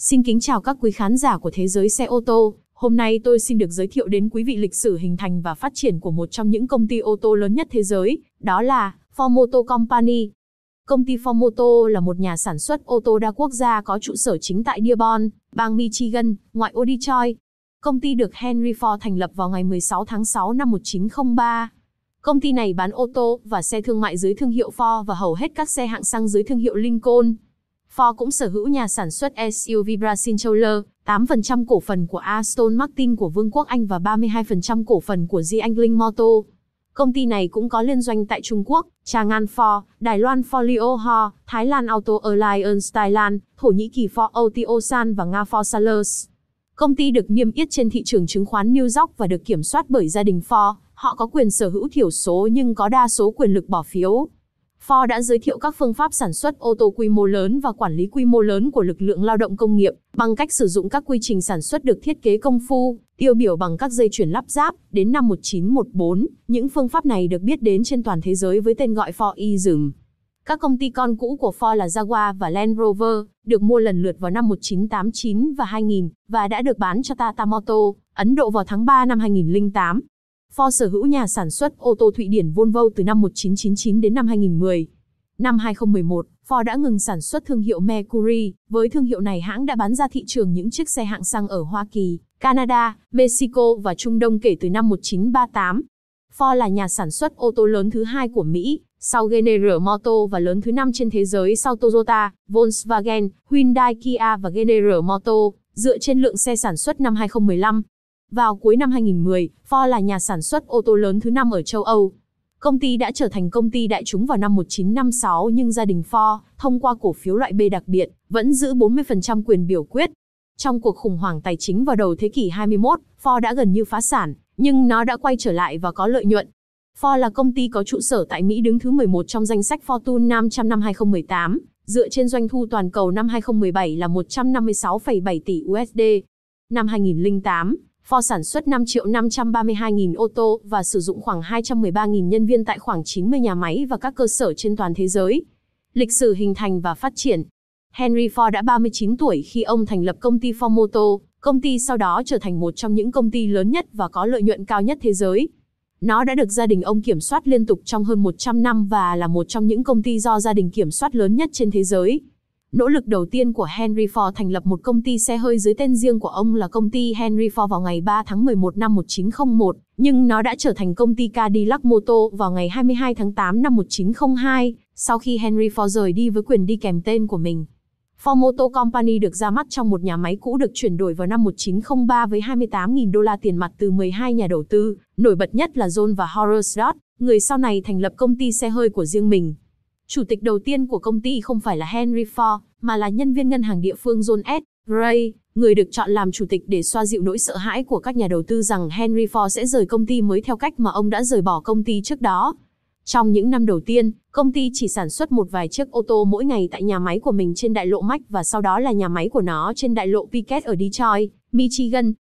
Xin kính chào các quý khán giả của thế giới xe ô tô. Hôm nay tôi xin được giới thiệu đến quý vị lịch sử hình thành và phát triển của một trong những công ty ô tô lớn nhất thế giới, đó là Ford Motor Company. Công ty Ford Motor là một nhà sản xuất ô tô đa quốc gia có trụ sở chính tại Dearborn, bang Michigan, ngoại ô Detroit. Công ty được Henry Ford thành lập vào ngày 16 tháng 6 năm 1903. Công ty này bán ô tô và xe thương mại dưới thương hiệu Ford và hầu hết các xe hạng xăng dưới thương hiệu Lincoln. Ford cũng sở hữu nhà sản xuất SUV Brazil Chowler, 8% cổ phần của Aston Martin của Vương quốc Anh và 32% cổ phần của Ji Angling Motor. Công ty này cũng có liên doanh tại Trung Quốc, Chang'an Ford, Đài Loan Folio Ho, Thái Lan Auto Alliance Thailand, Thổ Nhĩ Kỳ Ford San và Nga Ford Salers. Công ty được niêm yết trên thị trường chứng khoán New York và được kiểm soát bởi gia đình Ford. Họ có quyền sở hữu thiểu số nhưng có đa số quyền lực bỏ phiếu. Ford đã giới thiệu các phương pháp sản xuất ô tô quy mô lớn và quản lý quy mô lớn của lực lượng lao động công nghiệp bằng cách sử dụng các quy trình sản xuất được thiết kế công phu, tiêu biểu bằng các dây chuyển lắp ráp. Đến năm 1914, những phương pháp này được biết đến trên toàn thế giới với tên gọi Fordism. Các công ty con cũ của Ford là Jaguar và Land Rover, được mua lần lượt vào năm 1989 và 2000 và đã được bán cho Tata Motor, Ấn Độ vào tháng 3 năm 2008 Ford sở hữu nhà sản xuất ô tô Thụy Điển Volvo từ năm 1999 đến năm 2010. Năm 2011, Ford đã ngừng sản xuất thương hiệu Mercury, với thương hiệu này hãng đã bán ra thị trường những chiếc xe hạng xăng ở Hoa Kỳ, Canada, Mexico và Trung Đông kể từ năm 1938. Ford là nhà sản xuất ô tô lớn thứ hai của Mỹ, sau General Motors và lớn thứ năm trên thế giới sau Toyota, Volkswagen, Hyundai Kia và General Motors, dựa trên lượng xe sản xuất năm 2015, vào cuối năm 2010, Ford là nhà sản xuất ô tô lớn thứ năm ở châu Âu. Công ty đã trở thành công ty đại chúng vào năm 1956 nhưng gia đình Ford, thông qua cổ phiếu loại B đặc biệt, vẫn giữ 40% quyền biểu quyết. Trong cuộc khủng hoảng tài chính vào đầu thế kỷ 21, Ford đã gần như phá sản, nhưng nó đã quay trở lại và có lợi nhuận. Ford là công ty có trụ sở tại Mỹ đứng thứ 11 trong danh sách Fortune 500 năm 2018, dựa trên doanh thu toàn cầu năm 2017 là 156,7 tỷ USD. Năm 2008, Ford sản xuất 5 triệu 532 nghìn ô tô và sử dụng khoảng 213 nghìn nhân viên tại khoảng 90 nhà máy và các cơ sở trên toàn thế giới. Lịch sử hình thành và phát triển Henry Ford đã 39 tuổi khi ông thành lập công ty Ford Motor, công ty sau đó trở thành một trong những công ty lớn nhất và có lợi nhuận cao nhất thế giới. Nó đã được gia đình ông kiểm soát liên tục trong hơn 100 năm và là một trong những công ty do gia đình kiểm soát lớn nhất trên thế giới. Nỗ lực đầu tiên của Henry Ford thành lập một công ty xe hơi dưới tên riêng của ông là công ty Henry Ford vào ngày 3 tháng 11 năm 1901, nhưng nó đã trở thành công ty Cadillac Motor vào ngày 22 tháng 8 năm 1902, sau khi Henry Ford rời đi với quyền đi kèm tên của mình. Ford Motor Company được ra mắt trong một nhà máy cũ được chuyển đổi vào năm 1903 với 28.000 đô la tiền mặt từ 12 nhà đầu tư, nổi bật nhất là John và Horace Dodd, người sau này thành lập công ty xe hơi của riêng mình. Chủ tịch đầu tiên của công ty không phải là Henry Ford, mà là nhân viên ngân hàng địa phương John S. Ray, người được chọn làm chủ tịch để xoa dịu nỗi sợ hãi của các nhà đầu tư rằng Henry Ford sẽ rời công ty mới theo cách mà ông đã rời bỏ công ty trước đó. Trong những năm đầu tiên, công ty chỉ sản xuất một vài chiếc ô tô mỗi ngày tại nhà máy của mình trên đại lộ Mach và sau đó là nhà máy của nó trên đại lộ Piquet ở Detroit, Michigan.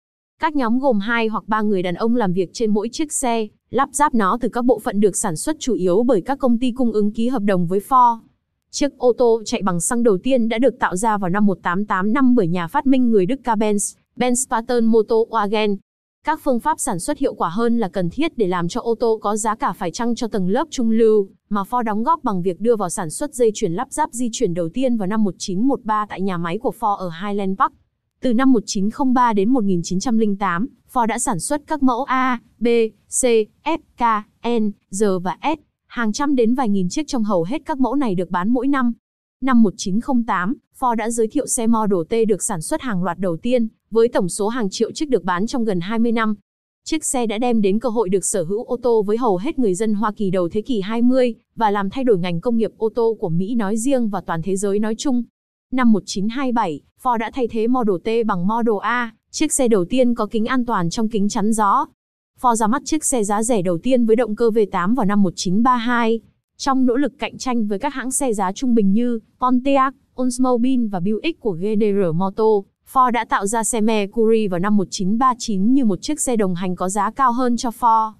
Các nhóm gồm hai hoặc ba người đàn ông làm việc trên mỗi chiếc xe, lắp ráp nó từ các bộ phận được sản xuất chủ yếu bởi các công ty cung ứng ký hợp đồng với Ford. Chiếc ô tô chạy bằng xăng đầu tiên đã được tạo ra vào năm 1885 bởi nhà phát minh người Đức Cabenz, Benz Pattern Motor Wagen. Các phương pháp sản xuất hiệu quả hơn là cần thiết để làm cho ô tô có giá cả phải chăng cho tầng lớp trung lưu, mà Ford đóng góp bằng việc đưa vào sản xuất dây chuyển lắp ráp di chuyển đầu tiên vào năm 1913 tại nhà máy của Ford ở Highland Park. Từ năm 1903 đến 1908, Ford đã sản xuất các mẫu A, B, C, F, K, N, G và S. Hàng trăm đến vài nghìn chiếc trong hầu hết các mẫu này được bán mỗi năm. Năm 1908, Ford đã giới thiệu xe Model T được sản xuất hàng loạt đầu tiên, với tổng số hàng triệu chiếc được bán trong gần 20 năm. Chiếc xe đã đem đến cơ hội được sở hữu ô tô với hầu hết người dân Hoa Kỳ đầu thế kỷ 20 và làm thay đổi ngành công nghiệp ô tô của Mỹ nói riêng và toàn thế giới nói chung. Năm 1927, Ford đã thay thế Model T bằng Model A, chiếc xe đầu tiên có kính an toàn trong kính chắn gió. Ford ra mắt chiếc xe giá rẻ đầu tiên với động cơ V8 vào năm 1932. Trong nỗ lực cạnh tranh với các hãng xe giá trung bình như Pontiac, Oldsmobile và Buick của General Motors, Ford đã tạo ra xe Mercury vào năm 1939 như một chiếc xe đồng hành có giá cao hơn cho Ford.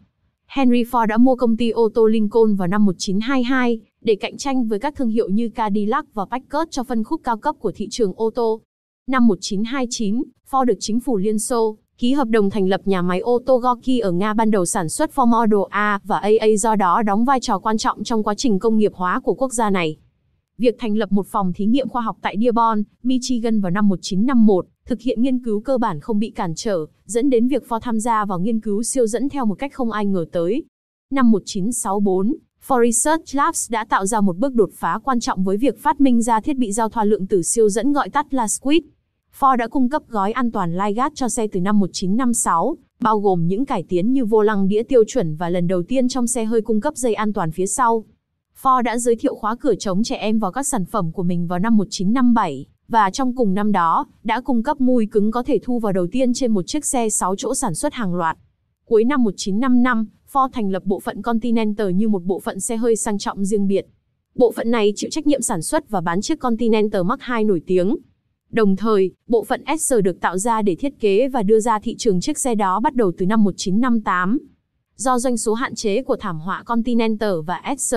Henry Ford đã mua công ty ô tô Lincoln vào năm 1922 để cạnh tranh với các thương hiệu như Cadillac và Packard cho phân khúc cao cấp của thị trường ô tô. Năm 1929, Ford được chính phủ Liên Xô ký hợp đồng thành lập nhà máy ô tô Gorky ở Nga ban đầu sản xuất Ford Model A và AA do đó đóng vai trò quan trọng trong quá trình công nghiệp hóa của quốc gia này. Việc thành lập một phòng thí nghiệm khoa học tại Dearborn, Michigan vào năm 1951, thực hiện nghiên cứu cơ bản không bị cản trở, dẫn đến việc Ford tham gia vào nghiên cứu siêu dẫn theo một cách không ai ngờ tới. Năm 1964, For Research Labs đã tạo ra một bước đột phá quan trọng với việc phát minh ra thiết bị giao thoa lượng tử siêu dẫn gọi tắt là Squid. Ford đã cung cấp gói an toàn Ligat cho xe từ năm 1956, bao gồm những cải tiến như vô lăng đĩa tiêu chuẩn và lần đầu tiên trong xe hơi cung cấp dây an toàn phía sau. Ford đã giới thiệu khóa cửa chống trẻ em vào các sản phẩm của mình vào năm 1957 và trong cùng năm đó đã cung cấp mùi cứng có thể thu vào đầu tiên trên một chiếc xe 6 chỗ sản xuất hàng loạt. Cuối năm 1955, Ford thành lập bộ phận Continental như một bộ phận xe hơi sang trọng riêng biệt. Bộ phận này chịu trách nhiệm sản xuất và bán chiếc Continental Mark II nổi tiếng. Đồng thời, bộ phận SR được tạo ra để thiết kế và đưa ra thị trường chiếc xe đó bắt đầu từ năm 1958. Do doanh số hạn chế của thảm họa Continental và SR,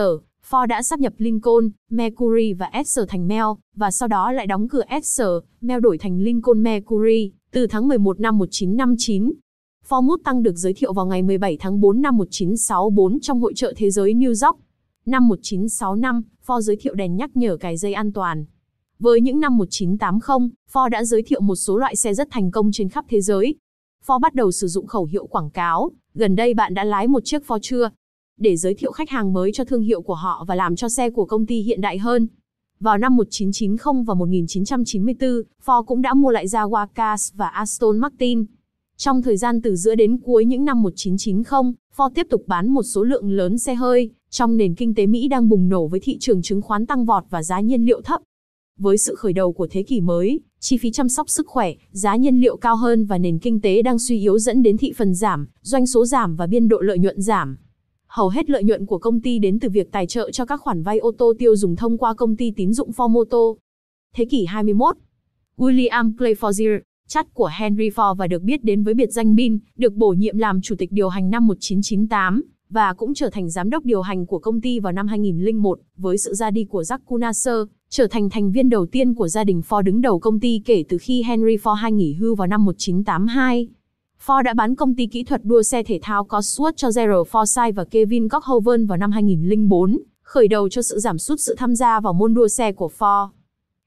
Ford đã sáp nhập Lincoln, Mercury và SR thành Mel, và sau đó lại đóng cửa SR, Mel đổi thành Lincoln Mercury từ tháng 11 năm 1959 Formut Tăng được giới thiệu vào ngày 17 tháng 4 năm 1964 trong hội trợ thế giới New York. Năm 1965, Ford giới thiệu đèn nhắc nhở cài dây an toàn. Với những năm 1980, Ford đã giới thiệu một số loại xe rất thành công trên khắp thế giới. Ford bắt đầu sử dụng khẩu hiệu quảng cáo, gần đây bạn đã lái một chiếc Ford chưa? Để giới thiệu khách hàng mới cho thương hiệu của họ và làm cho xe của công ty hiện đại hơn. Vào năm 1990 và 1994, Ford cũng đã mua lại Jaguar Cars và Aston Martin. Trong thời gian từ giữa đến cuối những năm 1990, Ford tiếp tục bán một số lượng lớn xe hơi, trong nền kinh tế Mỹ đang bùng nổ với thị trường chứng khoán tăng vọt và giá nhiên liệu thấp. Với sự khởi đầu của thế kỷ mới, chi phí chăm sóc sức khỏe, giá nhiên liệu cao hơn và nền kinh tế đang suy yếu dẫn đến thị phần giảm, doanh số giảm và biên độ lợi nhuận giảm. Hầu hết lợi nhuận của công ty đến từ việc tài trợ cho các khoản vay ô tô tiêu dùng thông qua công ty tín dụng Formoto. Thế kỷ 21 William Clay Forzier, chất của Henry Ford và được biết đến với biệt danh Bin, được bổ nhiệm làm chủ tịch điều hành năm 1998 và cũng trở thành giám đốc điều hành của công ty vào năm 2001 với sự ra đi của Jack Kunasser, trở thành thành viên đầu tiên của gia đình Ford đứng đầu công ty kể từ khi Henry Ford hai nghỉ hưu vào năm 1982. Ford đã bán công ty kỹ thuật đua xe thể thao Cosworth cho Gerald Forsyth và Kevin Cockhoven vào năm 2004, khởi đầu cho sự giảm sút sự tham gia vào môn đua xe của Ford.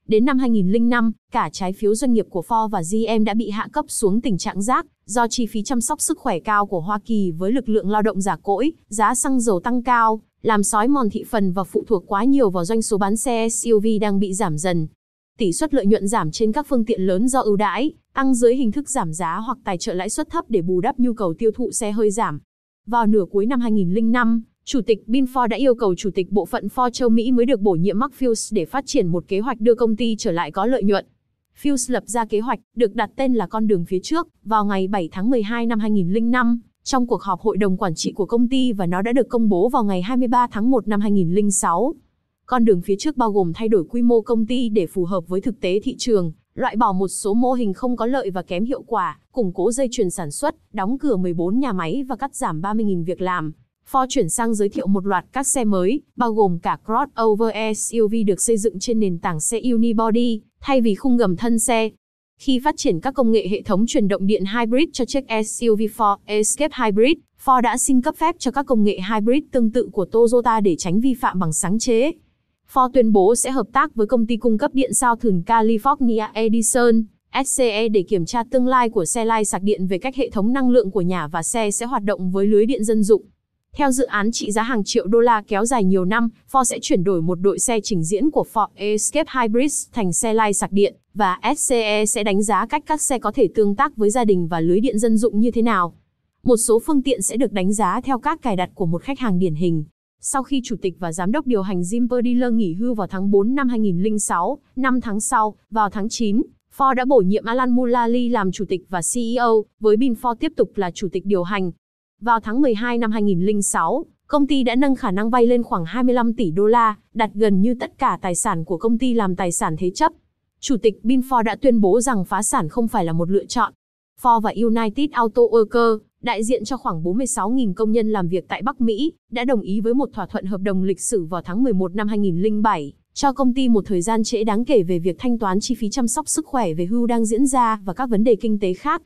Đến năm 2005, cả trái phiếu doanh nghiệp của Ford và GM đã bị hạ cấp xuống tình trạng rác do chi phí chăm sóc sức khỏe cao của Hoa Kỳ với lực lượng lao động giả cỗi, giá xăng dầu tăng cao, làm sói mòn thị phần và phụ thuộc quá nhiều vào doanh số bán xe SUV đang bị giảm dần. Tỷ suất lợi nhuận giảm trên các phương tiện lớn do ưu đãi, tăng dưới hình thức giảm giá hoặc tài trợ lãi suất thấp để bù đắp nhu cầu tiêu thụ xe hơi giảm. Vào nửa cuối năm 2005, Chủ tịch Binford đã yêu cầu Chủ tịch Bộ phận Ford châu Mỹ mới được bổ nhiệm Mark Fields để phát triển một kế hoạch đưa công ty trở lại có lợi nhuận. Fields lập ra kế hoạch, được đặt tên là con đường phía trước, vào ngày 7 tháng 12 năm 2005, trong cuộc họp hội đồng quản trị của công ty và nó đã được công bố vào ngày 23 tháng 1 năm 2006. Con đường phía trước bao gồm thay đổi quy mô công ty để phù hợp với thực tế thị trường, loại bỏ một số mô hình không có lợi và kém hiệu quả, củng cố dây chuyền sản xuất, đóng cửa 14 nhà máy và cắt giảm 30.000 việc làm, Ford chuyển sang giới thiệu một loạt các xe mới, bao gồm cả crossover SUV được xây dựng trên nền tảng xe unibody, thay vì khung gầm thân xe. Khi phát triển các công nghệ hệ thống truyền động điện hybrid cho chiếc SUV Ford Escape Hybrid, Ford đã xin cấp phép cho các công nghệ hybrid tương tự của Toyota để tránh vi phạm bằng sáng chế. Ford tuyên bố sẽ hợp tác với công ty cung cấp điện sao Southern California Edison, SCE để kiểm tra tương lai của xe lai sạc điện về cách hệ thống năng lượng của nhà và xe sẽ hoạt động với lưới điện dân dụng. Theo dự án trị giá hàng triệu đô la kéo dài nhiều năm, Ford sẽ chuyển đổi một đội xe trình diễn của Ford Escape Hybrid thành xe lai sạc điện, và SCE sẽ đánh giá cách các xe có thể tương tác với gia đình và lưới điện dân dụng như thế nào. Một số phương tiện sẽ được đánh giá theo các cài đặt của một khách hàng điển hình. Sau khi chủ tịch và giám đốc điều hành Jim Perdealer nghỉ hưu vào tháng 4 năm 2006, năm tháng sau, vào tháng 9, Ford đã bổ nhiệm Alan Mulally làm chủ tịch và CEO, với Binford tiếp tục là chủ tịch điều hành, vào tháng 12 năm 2006, công ty đã nâng khả năng vay lên khoảng 25 tỷ đô la, đặt gần như tất cả tài sản của công ty làm tài sản thế chấp. Chủ tịch Binford đã tuyên bố rằng phá sản không phải là một lựa chọn. Ford và United Auto Worker, đại diện cho khoảng 46.000 công nhân làm việc tại Bắc Mỹ, đã đồng ý với một thỏa thuận hợp đồng lịch sử vào tháng 11 năm 2007, cho công ty một thời gian trễ đáng kể về việc thanh toán chi phí chăm sóc sức khỏe về hưu đang diễn ra và các vấn đề kinh tế khác.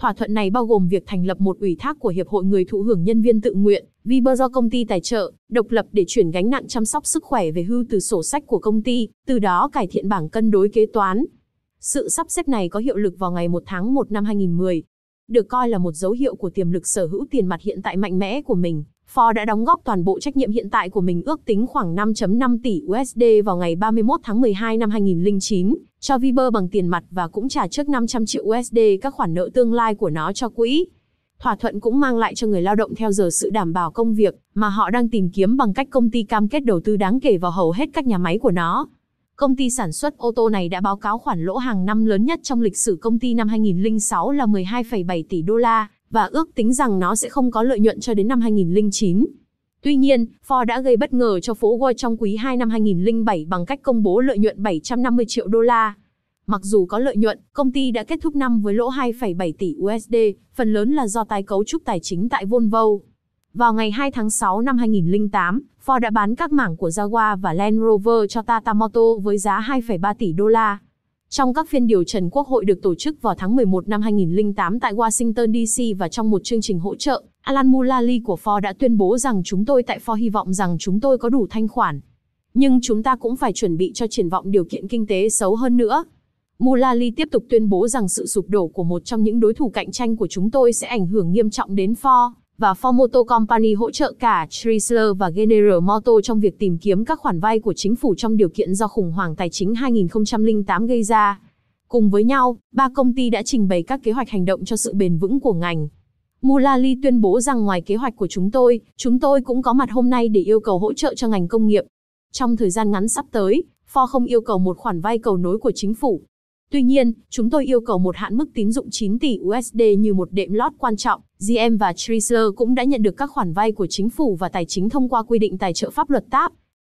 Thỏa thuận này bao gồm việc thành lập một ủy thác của Hiệp hội người thụ hưởng nhân viên tự nguyện, Viber do công ty tài trợ, độc lập để chuyển gánh nặng chăm sóc sức khỏe về hưu từ sổ sách của công ty, từ đó cải thiện bảng cân đối kế toán. Sự sắp xếp này có hiệu lực vào ngày 1 tháng 1 năm 2010, được coi là một dấu hiệu của tiềm lực sở hữu tiền mặt hiện tại mạnh mẽ của mình Ford đã đóng góp toàn bộ trách nhiệm hiện tại của mình ước tính khoảng 5.5 tỷ USD vào ngày 31 tháng 12 năm 2009 cho Viber bằng tiền mặt và cũng trả trước 500 triệu USD các khoản nợ tương lai của nó cho quỹ. Thỏa thuận cũng mang lại cho người lao động theo giờ sự đảm bảo công việc mà họ đang tìm kiếm bằng cách công ty cam kết đầu tư đáng kể vào hầu hết các nhà máy của nó. Công ty sản xuất ô tô này đã báo cáo khoản lỗ hàng năm lớn nhất trong lịch sử công ty năm 2006 là 12,7 tỷ đô la, và ước tính rằng nó sẽ không có lợi nhuận cho đến năm 2009. Tuy nhiên, Ford đã gây bất ngờ cho phố Wall trong quý 2 năm 2007 bằng cách công bố lợi nhuận 750 triệu đô la. Mặc dù có lợi nhuận, công ty đã kết thúc năm với lỗ 2,7 tỷ USD, phần lớn là do tái cấu trúc tài chính tại Volvo. Vào ngày 2 tháng 6 năm 2008, Ford đã bán các mảng của Jaguar và Land Rover cho Tata Motors với giá 2,3 tỷ đô la. Trong các phiên điều trần Quốc hội được tổ chức vào tháng 11 năm 2008 tại Washington DC và trong một chương trình hỗ trợ, Alan Mulally của Ford đã tuyên bố rằng chúng tôi tại Ford hy vọng rằng chúng tôi có đủ thanh khoản. Nhưng chúng ta cũng phải chuẩn bị cho triển vọng điều kiện kinh tế xấu hơn nữa. Mulally tiếp tục tuyên bố rằng sự sụp đổ của một trong những đối thủ cạnh tranh của chúng tôi sẽ ảnh hưởng nghiêm trọng đến Ford và Ford Motor Company hỗ trợ cả Chrysler và General Motors trong việc tìm kiếm các khoản vay của chính phủ trong điều kiện do khủng hoảng tài chính 2008 gây ra. Cùng với nhau, ba công ty đã trình bày các kế hoạch hành động cho sự bền vững của ngành. Mulali tuyên bố rằng ngoài kế hoạch của chúng tôi, chúng tôi cũng có mặt hôm nay để yêu cầu hỗ trợ cho ngành công nghiệp. Trong thời gian ngắn sắp tới, Ford không yêu cầu một khoản vay cầu nối của chính phủ. Tuy nhiên, chúng tôi yêu cầu một hạn mức tín dụng 9 tỷ USD như một đệm lót quan trọng. GM và Chrysler cũng đã nhận được các khoản vay của chính phủ và tài chính thông qua quy định tài trợ pháp luật TAP